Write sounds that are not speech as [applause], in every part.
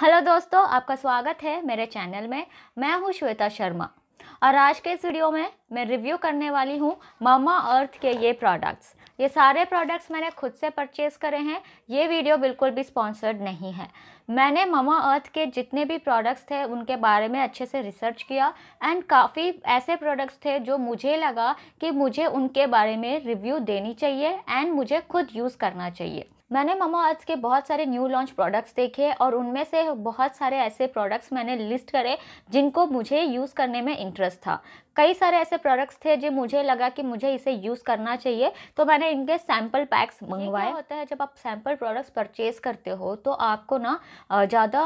hello दोस्तों आपका स्वागत है मेरे चैनल में मैं हूं श्वेता शर्मा और आज के इस वीडियो में मैं रिव्यू करने वाली हूं मामा अर्थ के ये प्रोडक्ट्स ये सारे प्रोडक्ट्स मैंने खुद से परचेज़ करे हैं ये वीडियो बिल्कुल भी स्पॉन्सर्ड नहीं है मैंने मामा अर्थ के जितने भी प्रोडक्ट्स थे उनके बारे में अच्छे से रिसर्च किया एंड काफ़ी ऐसे प्रोडक्ट्स थे जो मुझे लगा कि मुझे उनके बारे में रिव्यू देनी चाहिए एंड मुझे खुद यूज़ करना चाहिए मैंने मामा अर्थ के बहुत सारे न्यू लॉन्च प्रोडक्ट्स देखे और उनमें से बहुत सारे ऐसे प्रोडक्ट्स मैंने लिस्ट करे जिनको मुझे यूज़ करने में इंटरेस्ट था कई सारे ऐसे प्रोडक्ट्स थे जो मुझे लगा कि मुझे इसे यूज़ करना चाहिए तो मैंने इनके सैम्पल पैक्स मंगवाए होता है जब आप सैम्पल प्रोडक्ट्स परचेज करते हो तो आपको ना ज़्यादा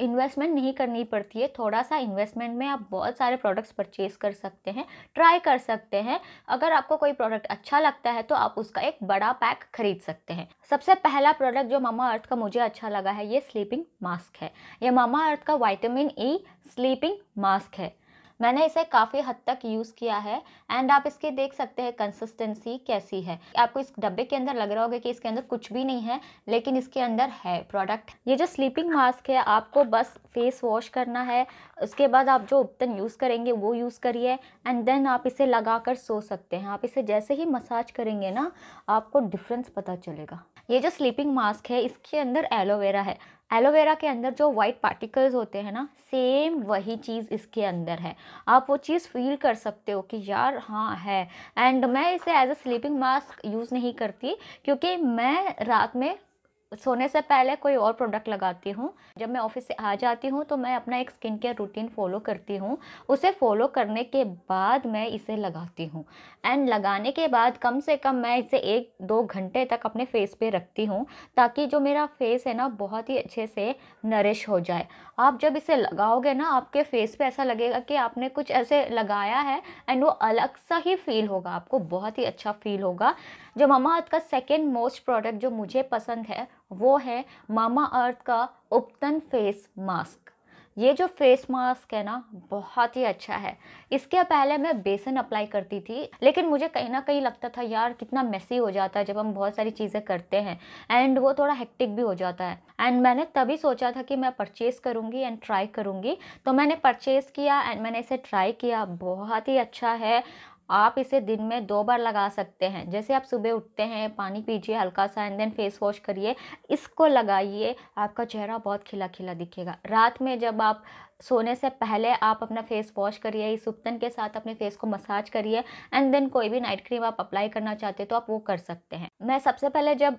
इन्वेस्टमेंट नहीं करनी पड़ती है थोड़ा सा इन्वेस्टमेंट में आप बहुत सारे प्रोडक्ट्स परचेज कर सकते हैं ट्राई कर सकते हैं अगर आपको कोई प्रोडक्ट अच्छा लगता है तो आप उसका एक बड़ा पैक खरीद सकते हैं सबसे पहला प्रोडक्ट जो मामा अर्थ का मुझे अच्छा लगा है ये स्लीपिंग मास्क है यह मामा अर्थ का वाइटामिन ई स्लीपिंग मास्क है मैंने इसे काफ़ी हद तक यूज़ किया है एंड आप इसकी देख सकते हैं कंसिस्टेंसी कैसी है आपको इस डब्बे के अंदर लग रहा होगा कि इसके अंदर कुछ भी नहीं है लेकिन इसके अंदर है प्रोडक्ट ये जो स्लीपिंग मास्क है आपको बस फेस वॉश करना है उसके बाद आप जो उपतन यूज़ करेंगे वो यूज़ करिए एंड देन आप इसे लगा कर सो सकते हैं आप इसे जैसे ही मसाज करेंगे ना आपको डिफरेंस पता चलेगा ये जो स्लीपिंग मास्क है इसके अंदर एलोवेरा है एलोवेरा के अंदर जो वाइट पार्टिकल्स होते हैं ना सेम वही चीज़ इसके अंदर है आप वो चीज़ फील कर सकते हो कि यार हाँ है एंड मैं इसे as a sleeping mask use नहीं करती क्योंकि मैं रात में सोने से पहले कोई और प्रोडक्ट लगाती हूँ जब मैं ऑफिस से आ जाती हूँ तो मैं अपना एक स्किन केयर रूटीन फॉलो करती हूँ उसे फॉलो करने के बाद मैं इसे लगाती हूँ एंड लगाने के बाद कम से कम मैं इसे एक दो घंटे तक अपने फेस पे रखती हूँ ताकि जो मेरा फेस है ना बहुत ही अच्छे से नरिश हो जाए आप जब इसे लगाओगे ना आपके फेस पर ऐसा लगेगा कि आपने कुछ ऐसे लगाया है एंड वो अलग सा ही फील होगा आपको बहुत ही अच्छा फील होगा जो मामा अर्थ का सेकेंड मोस्ट प्रोडक्ट जो मुझे पसंद है वो है मामा अर्थ का उपतन फेस मास्क ये जो फेस मास्क है ना बहुत ही अच्छा है इसके पहले मैं बेसन अप्लाई करती थी लेकिन मुझे कहीं ना कहीं लगता था यार कितना मेसी हो जाता है जब हम बहुत सारी चीज़ें करते हैं एंड वो थोड़ा हेक्टिक भी हो जाता है एंड मैंने तभी सोचा था कि मैं परचेज़ करूँगी एंड ट्राई करूँगी तो मैंने परचेज़ किया एंड मैंने इसे ट्राई किया बहुत ही अच्छा है आप इसे दिन में दो बार लगा सकते हैं जैसे आप सुबह उठते हैं पानी पीजिए हल्का सा एंड देन फेस वॉश करिए इसको लगाइए आपका चेहरा बहुत खिला खिला दिखेगा रात में जब आप सोने से पहले आप अपना फेस वॉश करिए इस उपतन के साथ अपने फेस को मसाज करिए एंड देन कोई भी नाइट क्रीम आप अप्लाई करना चाहते हो तो आप वो कर सकते हैं मैं सबसे पहले जब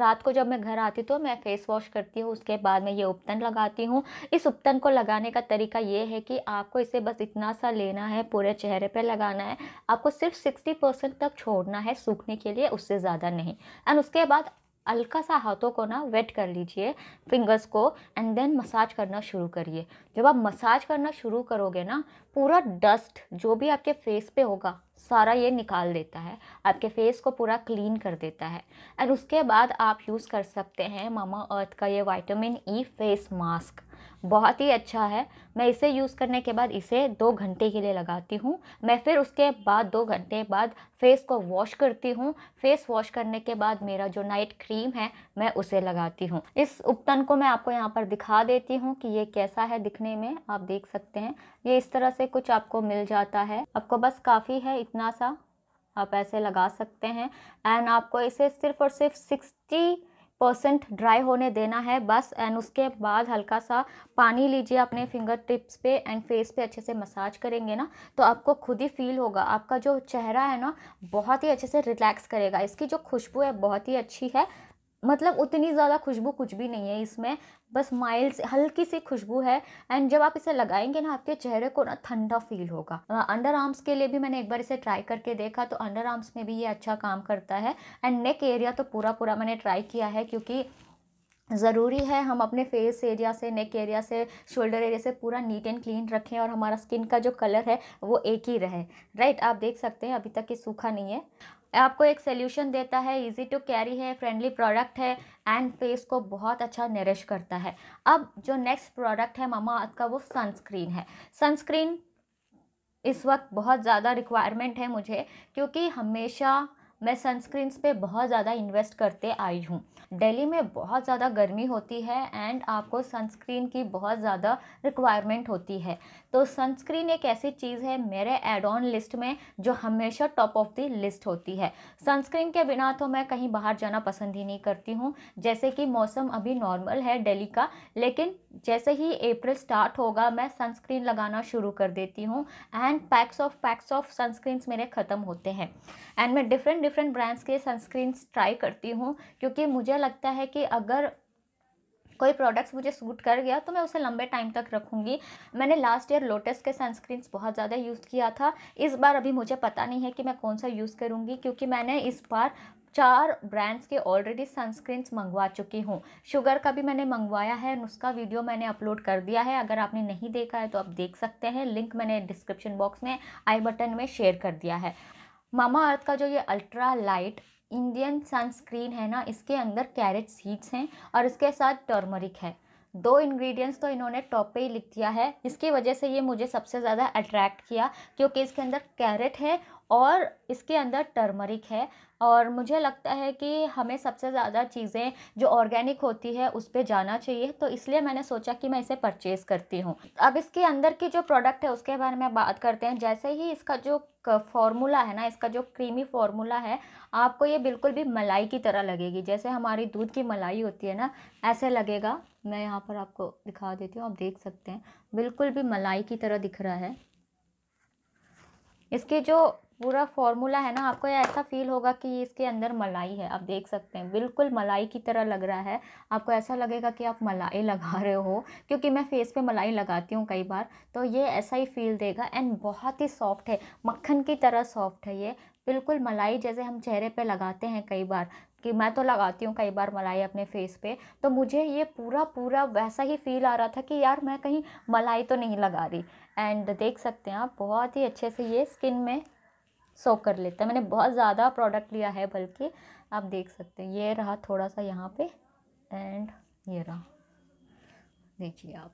रात को जब मैं घर आती तो मैं फेस वॉश करती हूँ उसके बाद मैं ये उपतन लगाती हूँ इस उपतन को लगाने का तरीका ये है कि आपको इसे बस इतना सा लेना है पूरे चेहरे पर लगाना है आपको सिर्फ सिक्सटी परसेंट तक छोड़ना है सूखने के लिए उससे ज़्यादा नहीं एंड उसके बाद हल्का सा हाथों को ना वेट कर लीजिए फिंगर्स को एंड देन मसाज करना शुरू करिए जब आप मसाज करना शुरू करोगे ना पूरा डस्ट जो भी आपके फेस पे होगा सारा ये निकाल देता है आपके फेस को पूरा क्लीन कर देता है एंड उसके बाद आप यूज़ कर सकते हैं मामा अर्थ का ये वाइटामिन ई फेस मास्क बहुत ही अच्छा है मैं इसे यूज़ करने के बाद इसे दो घंटे के लिए लगाती हूँ मैं फिर उसके बाद दो घंटे बाद फेस को वॉश करती हूँ फेस वॉश करने के बाद मेरा जो नाइट क्रीम है मैं उसे लगाती हूँ इस उपतन को मैं आपको यहाँ पर दिखा देती हूँ कि ये कैसा है दिखने में आप देख सकते हैं ये इस तरह से कुछ आपको मिल जाता है आपको बस काफ़ी है इतना सा आप ऐसे लगा सकते हैं एंड आपको इसे सिर्फ और सिर्फ सिक्सटी परसेंट ड्राई होने देना है बस एंड उसके बाद हल्का सा पानी लीजिए अपने फिंगर टिप्स पे एंड फेस पे अच्छे से मसाज करेंगे ना तो आपको खुद ही फील होगा आपका जो चेहरा है ना बहुत ही अच्छे से रिलैक्स करेगा इसकी जो खुशबू है बहुत ही अच्छी है मतलब उतनी ज़्यादा खुशबू कुछ भी नहीं है इसमें बस माइल्ड हल्की सी खुशबू है एंड जब आप इसे लगाएंगे ना आपके चेहरे को ना ठंडा फील होगा अंडर आर्म्स के लिए भी मैंने एक बार इसे ट्राई करके देखा तो अंडर आर्म्स में भी ये अच्छा काम करता है एंड नेक एरिया तो पूरा पूरा मैंने ट्राई किया है क्योंकि ज़रूरी है हम अपने फेस एरिया से नेक एरिया से शोल्डर एरिया से पूरा नीट एंड क्लीन रखें और हमारा स्किन का जो कलर है वो एक ही रहे राइट आप देख सकते हैं अभी तक ये सूखा नहीं है आपको एक सोल्यूशन देता है इजी टू कैरी है फ्रेंडली प्रोडक्ट है एंड फेस को बहुत अच्छा नरिश करता है अब जो नेक्स्ट प्रोडक्ट है मामा अर्थ का वो सनस्क्रीन है सनस्क्रीन इस वक्त बहुत ज़्यादा रिक्वायरमेंट है मुझे क्योंकि हमेशा मैं सनस्क्रीन्स पे बहुत ज़्यादा इन्वेस्ट करते आई हूँ दिल्ली में बहुत ज़्यादा गर्मी होती है एंड आपको सनस्क्रीन की बहुत ज़्यादा रिक्वायरमेंट होती है तो सनस्क्रीन एक ऐसी चीज़ है मेरे एड ऑन लिस्ट में जो हमेशा टॉप ऑफ द लिस्ट होती है सनस्क्रीन के बिना तो मैं कहीं बाहर जाना पसंद ही नहीं करती हूँ जैसे कि मौसम अभी नॉर्मल है डेली का लेकिन जैसे ही अप्रैल स्टार्ट होगा मैं सनस्क्रीन लगाना शुरू कर देती हूँ and packs of packs of sunscreens मेरे ख़त्म होते हैं एंड मैं डिफरेंट डिफरेंट ब्रांड्स के सनस्क्रीन्स ट्राई करती हूँ क्योंकि मुझे लगता है कि अगर कोई प्रोडक्ट्स मुझे सूट कर गया तो मैं उसे लंबे टाइम तक रखूँगी मैंने लास्ट ईयर लोटस के सनस्क्रीन्स बहुत ज़्यादा यूज़ किया था इस बार अभी मुझे पता नहीं है कि मैं कौन सा यूज़ करूँगी क्योंकि मैंने इस बार चार ब्रांड्स के ऑलरेडी सनस्क्रीन्स मंगवा चुकी हूँ शुगर का भी मैंने मंगवाया है उसका वीडियो मैंने अपलोड कर दिया है अगर आपने नहीं देखा है तो आप देख सकते हैं लिंक मैंने डिस्क्रिप्शन बॉक्स में आई बटन में शेयर कर दिया है मामा अर्थ का जो ये अल्ट्रा लाइट इंडियन सनस्क्रीन है ना इसके अंदर कैरेट सीड्स हैं और इसके साथ टर्मरिक है दो इंग्रेडिएंट्स तो इन्होंने टॉप पे ही लिख दिया है इसकी वजह से ये मुझे सबसे ज़्यादा अट्रैक्ट किया क्योंकि इसके अंदर कैरेट है और इसके अंदर टर्मरिक है और मुझे लगता है कि हमें सबसे ज़्यादा चीज़ें जो ऑर्गेनिक होती है उस पर जाना चाहिए तो इसलिए मैंने सोचा कि मैं इसे परचेज़ करती हूँ अब इसके अंदर की जो प्रोडक्ट है उसके बारे में बात करते हैं जैसे ही इसका जो फॉर्मूला है ना इसका जो क्रीमी फॉर्मूला है आपको ये बिल्कुल भी मलाई की तरह लगेगी जैसे हमारी दूध की मलाई होती है ना ऐसे लगेगा मैं यहाँ पर आपको दिखा देती हूँ आप देख सकते हैं बिल्कुल भी मलाई की तरह दिख रहा है इसकी जो पूरा फॉर्मूला है ना आपको ऐसा फील होगा कि इसके अंदर मलाई है आप देख सकते हैं बिल्कुल मलाई की तरह लग रहा है आपको ऐसा लगेगा कि आप मलाई लगा [laughs] रहे हो क्योंकि मैं फेस पे मलाई लगाती हूँ कई बार तो ये ऐसा ही फील देगा एंड बहुत ही सॉफ्ट है मक्खन की तरह सॉफ्ट है ये बिल्कुल मलाई जैसे हम चेहरे पर लगाते हैं कई बार कि मैं तो लगाती हूँ कई बार मलाई अपने फेस पे तो मुझे ये पूरा पूरा वैसा ही फील आ रहा था कि यार मैं कहीं मलाई तो नहीं लगा रही एंड देख सकते हैं आप बहुत ही अच्छे से ये स्किन में सो कर लेता है मैंने बहुत ज़्यादा प्रोडक्ट लिया है बल्कि आप देख सकते हैं ये रहा थोड़ा सा यहाँ पे एंड ये रहा देखिए आप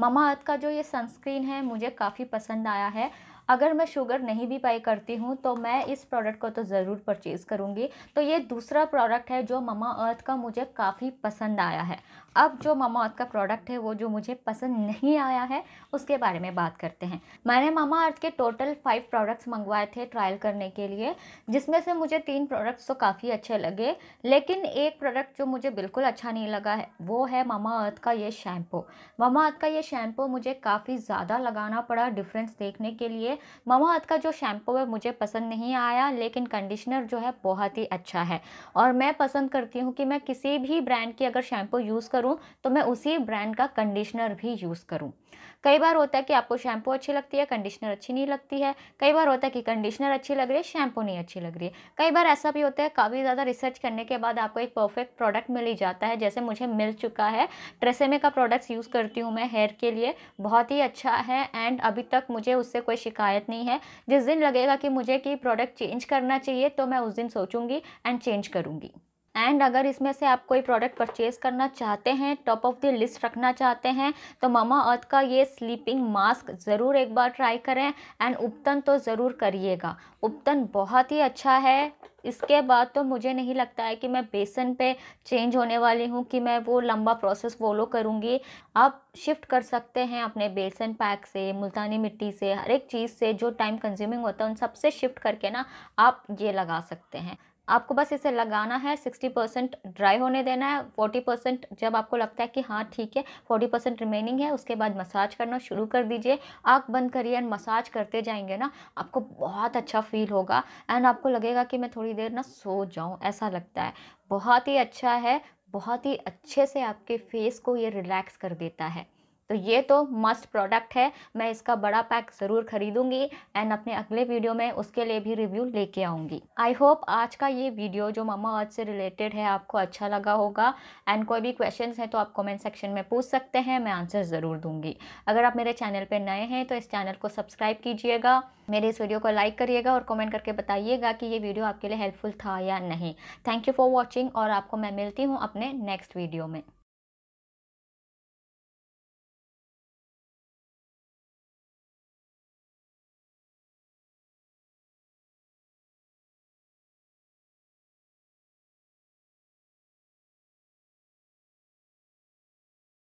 मामा अर्थ का जो ये सनस्क्रीन है मुझे काफ़ी पसंद आया है अगर मैं शुगर नहीं भी पाई करती हूँ तो मैं इस प्रोडक्ट को तो ज़रूर परचेज़ करूँगी तो ये दूसरा प्रोडक्ट है जो ममा अर्थ का मुझे काफ़ी पसंद आया है अब जो मामा अर्थ का प्रोडक्ट है वो जो मुझे पसंद नहीं आया है उसके बारे में बात करते हैं मैंने मामा अर्थ के टोटल फाइव प्रोडक्ट्स मंगवाए थे ट्रायल करने के लिए जिसमें से मुझे तीन प्रोडक्ट्स तो काफ़ी अच्छे लगे लेकिन एक प्रोडक्ट जो मुझे बिल्कुल अच्छा नहीं लगा है वो है मामा अर्थ का ये शैम्पू मामा अर्थ का ये शैम्पू मुझे काफ़ी ज़्यादा लगाना पड़ा डिफरेंस देखने के लिए मामा अर्थ का जो शैम्पू है मुझे पसंद नहीं आया लेकिन कंडीशनर जो है बहुत ही अच्छा है और मैं पसंद करती हूँ कि मैं किसी भी ब्रांड की अगर शैम्पू यूज़ कर करूँ तो मैं उसी ब्रांड का कंडीशनर भी यूज़ करूँ कई बार होता है कि आपको शैम्पू अच्छी लगती है कंडीशनर अच्छी नहीं लगती है कई बार होता है कि कंडीशनर अच्छी लग रही है शैम्पू नहीं अच्छी लग रही है कई बार ऐसा भी होता है काफ़ी ज़्यादा रिसर्च करने के बाद आपको एक परफेक्ट प्रोडक्ट मिल ही जाता है जैसे मुझे मिल चुका है ट्रेसेमे का प्रोडक्ट्स यूज़ करती हूँ मैं हेयर के लिए बहुत ही अच्छा है एंड अभी तक मुझे उससे कोई शिकायत नहीं है जिस दिन लगेगा कि मुझे कि प्रोडक्ट चेंज करना चाहिए तो मैं उस दिन सोचूंगी एंड चेंज करूँगी एंड अगर इसमें से आप कोई प्रोडक्ट परचेज करना चाहते हैं टॉप ऑफ द लिस्ट रखना चाहते हैं तो ममा अर्थ का ये स्लीपिंग मास्क ज़रूर एक बार ट्राई करें एंड उपतन तो ज़रूर करिएगा उपतन बहुत ही अच्छा है इसके बाद तो मुझे नहीं लगता है कि मैं बेसन पे चेंज होने वाली हूँ कि मैं वो लंबा प्रोसेस फॉलो करूँगी आप शिफ्ट कर सकते हैं अपने बेसन पैक से मुल्तानी मिट्टी से हर एक चीज़ से जो टाइम कंज्यूमिंग होता है उन सबसे शिफ्ट करके ना आप ये लगा सकते हैं आपको बस इसे लगाना है सिक्सटी परसेंट ड्राई होने देना है फोर्टी परसेंट जब आपको लगता है कि हाँ ठीक है फोर्टी परसेंट रिमेनिंग है उसके बाद मसाज करना शुरू कर दीजिए आँख बंद करिए एंड मसाज करते जाएंगे ना आपको बहुत अच्छा फील होगा एंड आपको लगेगा कि मैं थोड़ी देर ना सो जाऊँ ऐसा लगता है बहुत ही अच्छा है बहुत ही अच्छे से आपके फेस को ये रिलैक्स कर देता है तो ये तो मस्ट प्रोडक्ट है मैं इसका बड़ा पैक ज़रूर खरीदूंगी एंड अपने अगले वीडियो में उसके लिए भी रिव्यू लेके आऊँगी आई होप आज का ये वीडियो जो ममा अर्थ से रिलेटेड है आपको अच्छा लगा होगा एंड कोई भी क्वेश्चन हैं तो आप कॉमेंट सेक्शन में पूछ सकते हैं मैं आंसर ज़रूर दूंगी अगर आप मेरे चैनल पर नए हैं तो इस चैनल को सब्सक्राइब कीजिएगा मेरे इस वीडियो को लाइक करिएगा और कमेंट करके बताइएगा कि ये वीडियो आपके लिए हेल्पफुल था या नहीं थैंक यू फॉर वॉचिंग और आपको मैं मिलती हूँ अपने नेक्स्ट वीडियो में